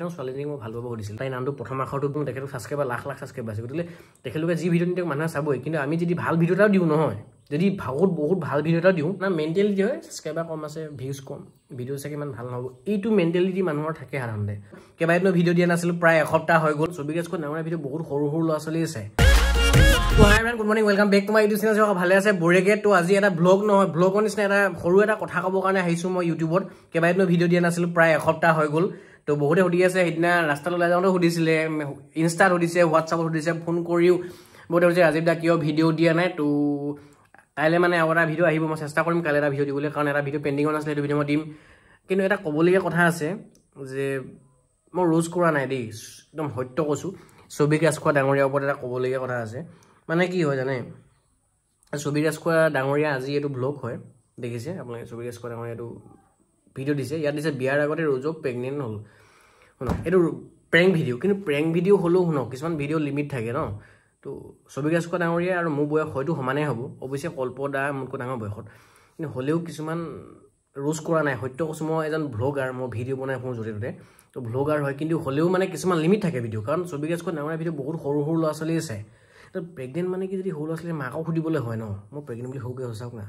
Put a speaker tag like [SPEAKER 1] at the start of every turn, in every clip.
[SPEAKER 1] তেওঁ ছোৱালীজনীক মই ভাল পাব সুধিছিল তাই নামটো প্ৰথম আখৰটো মোৰ তেখেতক ছাবস্ক্ৰাইবাৰ লাখ লাখ ছাবস্ক্ৰাইব আছে গতিকে তেখেতলোকে যি ভিডিঅ' তেওঁক মানুহে চাবই কিন্তু আমি যদি ভাল ভিডিঅ' এটাও দিওঁ নহয় যদি বহুত বহুত ভাল ভিডিঅ' এটা দিওঁ না মেণ্টেলিটি হয় ছাবস্ক্ৰাইবাৰ কম আছে ভিউজ কম ভিডিঅ' চাগে ইমান ভাল নহ'ব এইটো মেণ্টেলিটি মানুহৰ থাকে সাধাৰণতে কেইবাদিনো ভিডিঅ' দিয়া নাছিলোঁ প্ৰায় এসপ্তাহ হৈ গ'ল ছবি গেছখন ডাঙৰ ভিডিঅ' বহুত সৰু সৰু ল'ৰা ছোৱালী আছে good morning welcome back to my YouTube channel ভালে আছে বৰেকে তো আজি এটা ব্লগ নহয় ব্লগৰ নিচিনা এটা সৰু এটা কথা ক'বৰ কাৰণে আহিছোঁ মই ইউটিউবত কেইবাদিনো ভিডিঅ' দিয়া নাছিলোঁ প্ৰায় এসপ্তাহ হৈ গ'ল তো বহুতে সুধি আছে সেইদিনা ৰাস্তাত ওলাই যাওঁতে সুধিছিলে ইনষ্টাত সুধিছে হোৱাটছআপত সুধিছে ফোন কৰিও বহুতে সুধিছে ৰাজীৱ দা কিয় ভিডিঅ' দিয়া নাই তো কাইলৈ মানে আৰু এটা ভিডিঅ' আহিব মই চেষ্টা কৰিম কাইলৈ এটা ভিডিঅ' দিবলৈ কাৰণ এটা ভিডিঅ' পেণ্ডিঙত আছিলে সেইটো ভিডিঅ' মই দিম কিন্তু এটা ক'বলগীয়া কথা আছে যে মই ৰোজ কৰা নাই দেই একদম সত্য কৈছোঁ ছবিক ৰাজখোৱা ডাঙৰীয়াৰ ওপৰত এটা ক'বলগীয়া কথা আছে মানে কি হয় জানে ছবিক ৰাজখোৱা ডাঙৰীয়া আজি এইটো ব্লগ হয় দেখিছে আপোনালোকে ছবিক ৰাজখোৱা ডাঙৰীয়া এইটো ভিডিঅ' দিছে ইয়াত দিছে বিয়াৰ আগতে ৰোজক প্ৰেগনেণ্ট হ'ল শুনক এইটো প্ৰেং ভিডিঅ' কিন্তু প্ৰেং ভিডিঅ' হ'লেও শুনক কিছুমান ভিডিঅ' লিমিট থাকে ন তো ছবিকাজকৈ ডাঙৰীয়া আৰু মোৰ বয়স হয়তো সমানেই হ'ব অৱশ্যে কল্পদা মোতকৈ ডাঙৰ বয়সত কিন্তু হ'লেও কিছুমান ৰোজ কৰা নাই সত্য কৈছোঁ মই এজন ভ্লগাৰ মই ভিডিঅ' বনাই ফুৰোঁ য'তে ত'তে তো ভ্লগাৰ হয় কিন্তু হ'লেও মানে কিছুমান লিমিট থাকে ভিডিঅ' কাৰণ ছবি ছবিকাজকৈ ডাঙৰীয়া ভিডিঅ' বহুত সৰু সৰু ল'ৰা ছোৱালী আছে তো প্ৰেগনেণ্ট মানে কি যদি সৰু ল'ৰা ছোৱালীয়ে মাকক সুধিবলৈ হয় ন মই প্ৰেগনেণ্ট বুলি সৰুকৈ সঁচাওক না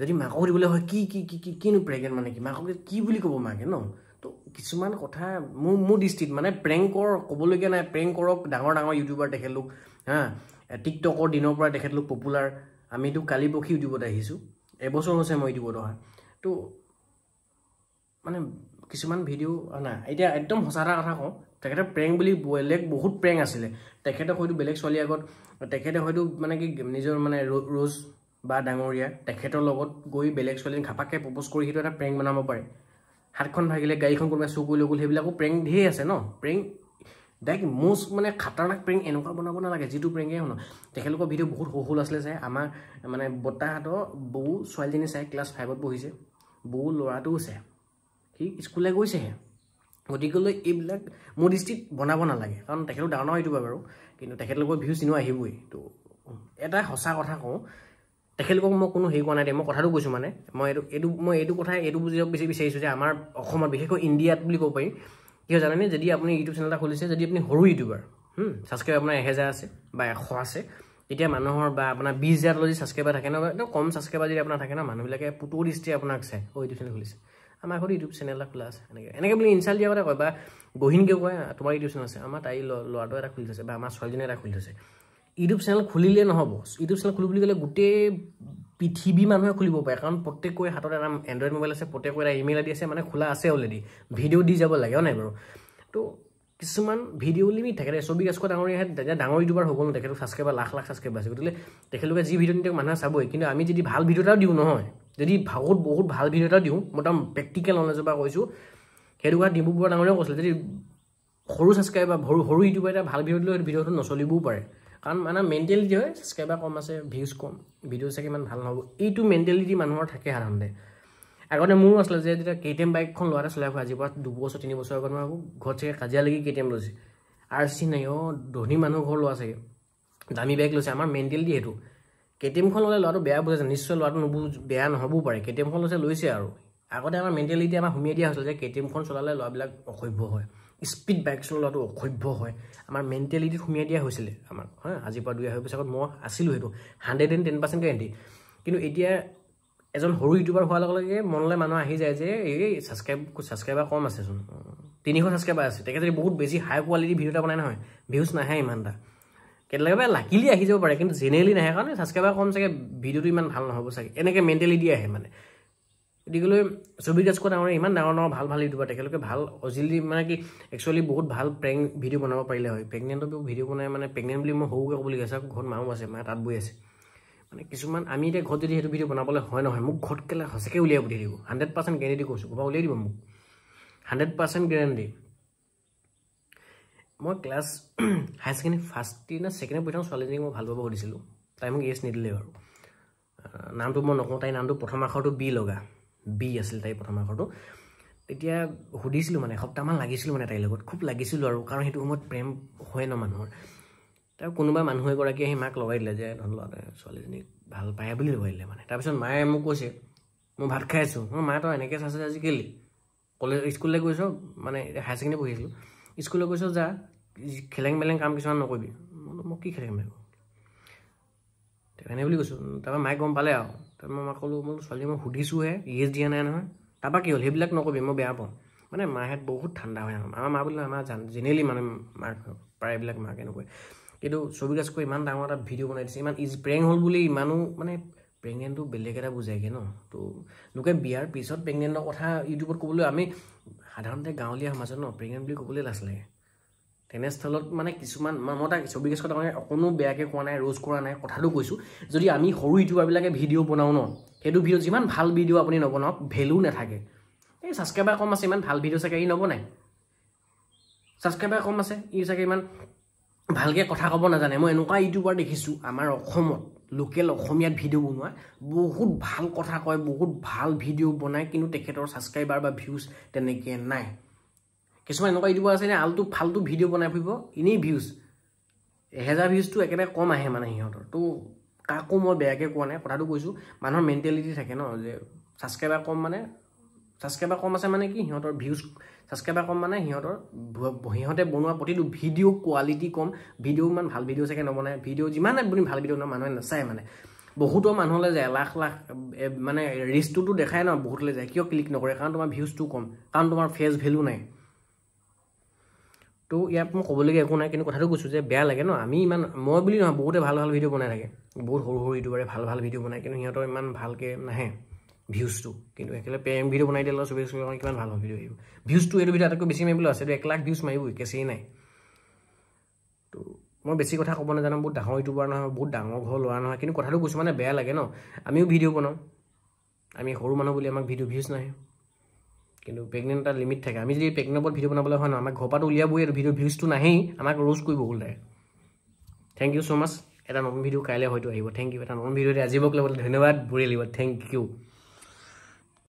[SPEAKER 1] যদি মাকক সুধিবলৈ হয় কি কি কিনো প্ৰেগনেণ্ট মানে কি মাকক কি বুলি ক'ব মাকে ন তো কিছুমান কথা মোৰ মোৰ দৃষ্টিত মানে প্ৰেংকৰ ক'বলগীয়া নাই প্ৰেংকৰক ডাঙৰ ডাঙৰ ইউটিউবাৰ তেখেতলোক হা টিকটকৰ দিনৰ পৰা তেখেতলোক পপুলাৰ আমিতো কালি পৰহি ইউটিউবত আহিছোঁ এবছৰ হৈছে মই ইউটিউবত অহা তো মানে কিছুমান ভিডিঅ' নাই এতিয়া একদম সঁচা এটা কথা কওঁ তেখেতে প্ৰেং বুলি বেলেগ বহুত প্ৰেং আছিলে তেখেতক হয়তো বেলেগ ছোৱালীৰ আগত তেখেতে হয়তো মানে কি নিজৰ মানে ৰ'জ বা ডাঙৰীয়া তেখেতৰ লগত গৈ বেলেগ ছোৱালীক ঘাপাকৈ প্ৰপ'জ কৰি সেইটো এটা প্ৰেং বনাব পাৰে হাতখন ভাগিলে গাড়ীখন কোনোবাই চু কৰিলে গ'ল সেইবিলাকো প্ৰেং ঢেৰ আছে ন প্ৰেং ডাইৰেক্ট মোষ্ট মানে খাটাৰনাক প্ৰেং এনেকুৱা বনাব নালাগে যিটো প্ৰেংকেই শুনো তেখেতলোকৰ ভিডিঅ' বহুত সহল আছিলে চাই আমাৰ মানে বতাহঁতৰ বৌ ছোৱালীজনী চাই ক্লাছ ফাইভত পঢ়িছে বৌ ল'ৰাটোও চাই সি স্কুললৈ গৈছেহে গতিকেলৈ এইবিলাক মোৰ দৃষ্টিত বনাব নালাগে কাৰণ তেখেতলোক ডাঙৰ নহয় এইটো বাৰু কিন্তু তেখেতলোকৰ ভিউ চিনো আহিবই ত' এটা সঁচা কথা কওঁ তেখেতলোকক মই কোনো হেৰি কৰা নাই মই কথাটো কৈছোঁ মানে মই এইটো এইটো মই এইটো কথাই এইটো বুজি বেছি বিচাৰিছোঁ যে আমাৰ অসমত বিশেষকৈ ইণ্ডিয়াত বুলি ক'ব পাৰি কিয় জানেনে যদি আপুনি ইউটিউব চেনেল এটা খুলিছে যদি আপুনি সৰু ইউটিউবাৰ ছাবস্ক্ৰাইব আপোনাৰ এহেজাৰ আছে বা এশ আছে তেতিয়া মানুহৰ বা আপোনাৰ বিছ হাজাৰ যদি ছাবস্ক্ৰাইবাৰ থাকে ন একদম কম ছাবস্ক্ৰাইবাৰ যদি আপোনাৰ থাকে ন মানুহবিলাকে পুতৌ দৃষ্টিৰে আপোনাক চাই অ' ইউটিউব চেনেল খুলিছে আমাৰ আগতে ইউটিউব চেনেল এটা খোলা আছে এনেকৈ এনেকৈ বুলি ইনচাল্ট দিয়া কথা কয় বা গহীনকৈ কয় তোমাৰ ইউটিউব চেনেল আছে আমাৰ তাই ল'ৰাটো এটা খুলি থৈছে বা আমাৰ ছোৱালীজনী এটা খুলি থৈছে ইউটিউব চেনেল খুলিলে নহ'ব ইউটিউব চেনেল খুলিব বুলি ক'লে গোটেই পৃথিৱী মানুহে খুলিব পাৰে কাৰণ প্ৰত্যেকৰে হাতত এটা এণ্ড্ৰইড মোবাইল আছে প্ৰত্যেকৰ এটা ইমেইল আদি আছে মানে খোলা আছে অলৰেডি ভিডিঅ' দি যাব লাগে হয় নাই বাৰু তো কিছুমান ভিডিঅ' লিমিট থাকে ছবি গাছখোৱা ডাঙৰীয়া তেতিয়া ডাঙৰ ইউটিউবাৰ হ'ব ন তেখেতক ছাবস্ক্ৰাইবাৰ লাখ লাখ ছাবস্ক্ৰাইব আছে গতিকে তেখেতলোকে যি ভিডিঅ' তেওঁক মানুহে চাবই কিন্তু আমি যদি ভাল ভিডিঅ' এটাও দিওঁ নহয় যদি বহুত বহুত ভাল ভিডিঅ' এটা দিওঁ মই তাৰ প্ৰেক্টিকেল নলেজৰ পৰা কৈছোঁ সেইটো কথা ডিব্ৰুগড় ডাঙৰীয়াও কৈছিলে যদি সৰু ছাবস্ক্ৰাইবাৰ সৰু সৰু ইউটিউবাৰ এটা ভাল ভিডিঅ' দিলেও সেই ভিডিঅ'টো নচলিবও পাৰে কাৰণ মানে মেণ্টেলিটি হয় ছাবস্ক্ৰাইবাৰ কম আছে ভিউজ কম ভিডিঅ' চাগে ইমান ভাল নহ'ব এইটো মেণ্টেলিটি মানুহৰ থাকে সাধাৰণতে আগতে মোৰো আছিলে যে তেতিয়া কে টি এম বাইকখন ল'ৰাটো চলাই ফুৰে আজিৰ পৰা দুবছৰ তিনিবছৰ আগত মই ভাবোঁ ঘৰত চাগে কাজিয়া লাগি কে টি এম লৈছে আৰ চি নাই অঁ ধনী মানুহ ঘৰ ল'ৰা চাগে দামী বাইক লৈছে আমাৰ মেণ্টেলিটি সেইটো কে টি এমখন ল'লে ল'ৰাটো বেয়া বুজাইছে নিশ্চয় ল'ৰাটো নুবু বেয়া নহ'বও পাৰে কে টি এমখন লৈছে লৈছে আৰু আগতে আমাৰ মেণ্টেলিটি আমাৰ সুমিয়াই দিয়া হৈছিলে যে কে টি এমখন চলালে ল'ৰাবিলাক অসভ্য হয় স্পীড বাইক চলোৱাটো অসভ্য হয় আমাৰ মেণ্টেলিটিত সোমোৱাই দিয়া হৈছিলে আমাক হয় আজিৰ পৰা দুই আঢ়ৈ বছৰত মই আছিলোঁ সেইটো hundred and ten percent guarantee কিন্তু এতিয়া এজন সৰু ইউটিউবাৰ হোৱাৰ লগে লগে মনলৈ মানুহ আহি যায় যে এই ছাবস্ক্ৰাইব ছাবস্ক্ৰাইবাৰ কম আছেচোন তিনিশ ছাবস্ক্ৰাইবাৰ আছে তেখেতে বহুত বেছি হাই কোৱালিটিৰ ভিডিঅ' এটা বনাই নহয় ভিউজ নাহে ইমান ইমানটা কেতিয়াবা লাগিলে আহি যাব পাৰে কিন্তু জেনেৰেলি নাহে কাৰণে ছাবস্ক্ৰাইবাৰ কম চাগে ভিডিঅ'টো ইমান ভাল নহ'ব চাগে এনেকৈ মেণ্টেলিটি আহে মানে গতিকে ছবিৰ ৰাজকুৱা ডাঙৰ ইমান ডাঙৰ ডাঙৰ ভাল ভাল ইউটিউবাৰ তেখেতলোকে ভাল অজিলি মানে কি একচুৱেলি বহুত ভাল প্ৰেং ভিডিঅ' বনাব পাৰিলে হয় প্ৰেগনেণ্টৰ ভিডিঅ' বনাই মানে প্ৰেগনেণ্ট বুলি মই সৰুকে ক'বলৈ গৈছোঁ আকৌ ঘৰত মাও আছে মানে তাত বৈ আছে মানে কিছুমান আমি এতিয়া ঘৰত যদি সেইটো ভিডিঅ' বনাবলৈ হয় নহয় মোক ঘৰত কেলে সঁচাকৈ উলিয়াই পঠিয়াই দিব হাণ্ড্ৰেড পাৰ্চেণ্ট গেৰেণ্টি কৈছোঁ ক'বা উলিয়াই দিব মোক হাণ্ড্ৰেড পাৰ্চেণ্ট গেৰেণ্টি মই class higher secondary first year নে ছেকেণ্ড পঢ়ি থাকোঁ ছোৱালীজনীক মই ভাল পাব সুধিছিলোঁ তাই মোক য়েছ নিদিলে বাৰু নামটো মই নকওঁ তাইৰ নামটো প্ৰথম আখৰটো বি লগা বি আছিল তাই প্ৰথম আখৰটো তেতিয়া সুধিছিলোঁ মানে এসপ্তাহমান লাগিছিলোঁ মানে তাইৰ লগত খুব লাগিছিলোঁ আৰু কাৰণ সেইটো সময়ত প্ৰেম হয় ন মানুহৰ তাৰ কোনোবা মানুহ এগৰাকীয়ে আহি মাক লগাই দিলে যে ধৰি লওক ছোৱালীজনীক ভাল পায় বুলি লগাই দিলে মানে তাৰপিছত মায়ে মোক কৈছে মই ভাত খাই আছোঁ মই মায়ে তই এনেকৈ চাইছে যে আজিকালি কলেজ স্কুললৈ গৈছ মানে হায়াৰ ছেকেণ্ডেৰী পঢ়ি আছিলোঁ স্কুললৈ গৈছ যা খেলেং মেলেং কাম কিছুমান নকৰিবি মই কি খেলেং মেলেং তেনে বুলি কৈছোঁ তাৰপৰা মায়ে গম পালে আৰু তাৰ মই মাক ক'লোঁ বোলো ছোৱালীয়ে মই সুধিছোঁহে ইজ দিয়া নাই নহয় তাৰপৰা কি হ'ল সেইবিলাক নকবি মই বেয়া পাওঁ মানে মাহঁত বহুত ঠাণ্ডা হয় আহোঁ আমাৰ মা বুলি আমাৰ জান জেনেৰেলি মানে মাক প্ৰায়বিলাক মাক এনেকৈ কিন্তু ছবি ৰাজকৈ ইমান ডাঙৰ এটা ভিডিঅ' বনাই দিছে ইমান ইজি প্ৰেং হ'ল বুলি ইমানো মানে প্ৰেগনেণ্টটো বেলেগ এটা বুজায়গৈ ন তো লোকে বিয়াৰ পিছত প্ৰেগনেণ্টৰ কথা ইউটিউবত ক'বলৈ আমি সাধাৰণতে গাঁৱলীয়া সমাজত ন প্ৰেগনেণ্ট বুলি ক'বলৈ লাজ লাগে তেনেস্থলত মানে কিছুমান মই তাক ছবি গেছ কথা মানে অকণো বেয়াকৈ কোৱা নাই ৰোজ কৰা নাই কথাটো কৈছোঁ যদি আমি সৰু ইউটিউবাৰবিলাকে ভিডিঅ' বনাওঁ ন সেইটো ভিডিঅ' যিমান ভাল ভিডিঅ' আপুনি নবনাওক ভেলু নাথাকে এই ছাবস্ক্ৰাইবাৰ কম আছে ইমান ভাল ভিডিঅ' চাগে ই নবনায় ছাবস্ক্ৰাইবাৰ কম আছে ই চাগে ইমান ভালকৈ কথা ক'ব নাজানে মই এনেকুৱা ইউটিউবাৰ দেখিছোঁ আমাৰ অসমত লোকেল অসমীয়াত ভিডিঅ' বনোৱা বহুত ভাল কথা কয় বহুত ভাল ভিডিঅ' বনায় কিন্তু তেখেতৰ ছাবস্ক্ৰাইবাৰ বা ভিউজ তেনেকৈ নাই কিছুমান এনেকুৱা ইউটিউবাৰ আছে এনেই আলটো ফাল্টু ভিডিঅ' বনাই ফুৰিব এনেই ভিউজ এহেজাৰ ভিউজটো একেবাৰে কম আহে মানে সিহঁতৰ তো কাকো মই বেয়াকৈ কোৱা নাই কথাটো কৈছোঁ মানুহৰ মেণ্টেলিটি থাকে ন যে ছাবস্ক্ৰাইবাৰ কম মানে ছাবস্ক্ৰাইবাৰ কম আছে মানে কি সিহঁতৰ ভিউজ ছাবস্ক্ৰাইবাৰ কম মানে সিহঁতৰ সিহঁতে বনোৱা প্ৰতিটো ভিডিঅ' কোৱালিটি কম ভিডিঅ' ইমান ভাল ভিডিঅ' চাগে নবনায় ভিডিঅ' যিমান আপুনি ভাল ভিডিঅ' নহয় মানুহে নাচায় মানে বহুতো মানুহলৈ যায় লাখ লাখ মানে ৰিচটোতো দেখাই ন বহুতলৈ যায় কিয় ক্লিক নকৰে কাৰণ তোমাৰ ভিউজটো কম কাৰণ তোমাৰ ফেচ ভেলু নাই তো ইয়াত মই ক'বলগীয়া একো নাই কিন্তু কথাটো কৈছোঁ যে বেয়া লাগে ন আমি ইমান মই বুলি নহয় বহুতে ভাল ভাল ভিডিঅ' বনাই থাকে বহুত সৰু সৰু ইউটিউবাৰে ভাল ভাল ভিডিঅ' বনায় কিন্তু সিহঁতৰ ইমান ভালকৈ নাহে ভিউজটো কিন্তু একেলগে পে এম ভিডিঅ' বনাই দিলে অলপ চবেই চবেই কিমান ভাল ভাল ভিডিঅ' আহিব ভিউজটো এইটো ভিডিঅ' আটাইতকৈ বেছি মাৰিবলৈ আছে এইটো এক লাখ ভিউজ মাৰিব কেছেই নাই তো মই বেছি কথা ক'ব নাজানো বহুত ডাঙৰ ইউটিউবাৰ নহয় বহুত ডাঙৰ ঘৰ ল'ৰা নহয় কিন্তু কথাটো কৈছোঁ মানে বেয়া লাগে ন আমিও ভিডিঅ' বনাওঁ আমি সৰু মানুহ বুলি আমাক ভিডিঅ' ভিউজ নাহে কিন্তু প্ৰেগনেণ্ট এটা লিমিট থাকে আমি যদি প্ৰেগনেণ্ট ভিডিঅ' বনাবলৈ হয় ন আমাৰ আমাক ঘৰৰপৰাটো উলিয়াবই আৰু ভিডিঅ' ভিউজটো নাহেই আমাক ৰোজ কৰিব ওলাই থেংক ইউ ছ' মাছ এটা নতুন ভিডিঅ' কাইলৈ হয়তো আহিব থেংক ইউ এটা নতুন ভিডিঅ' আজিবক লগতে ধন্যবাদ বুৰি লাগিব থেংক ইউ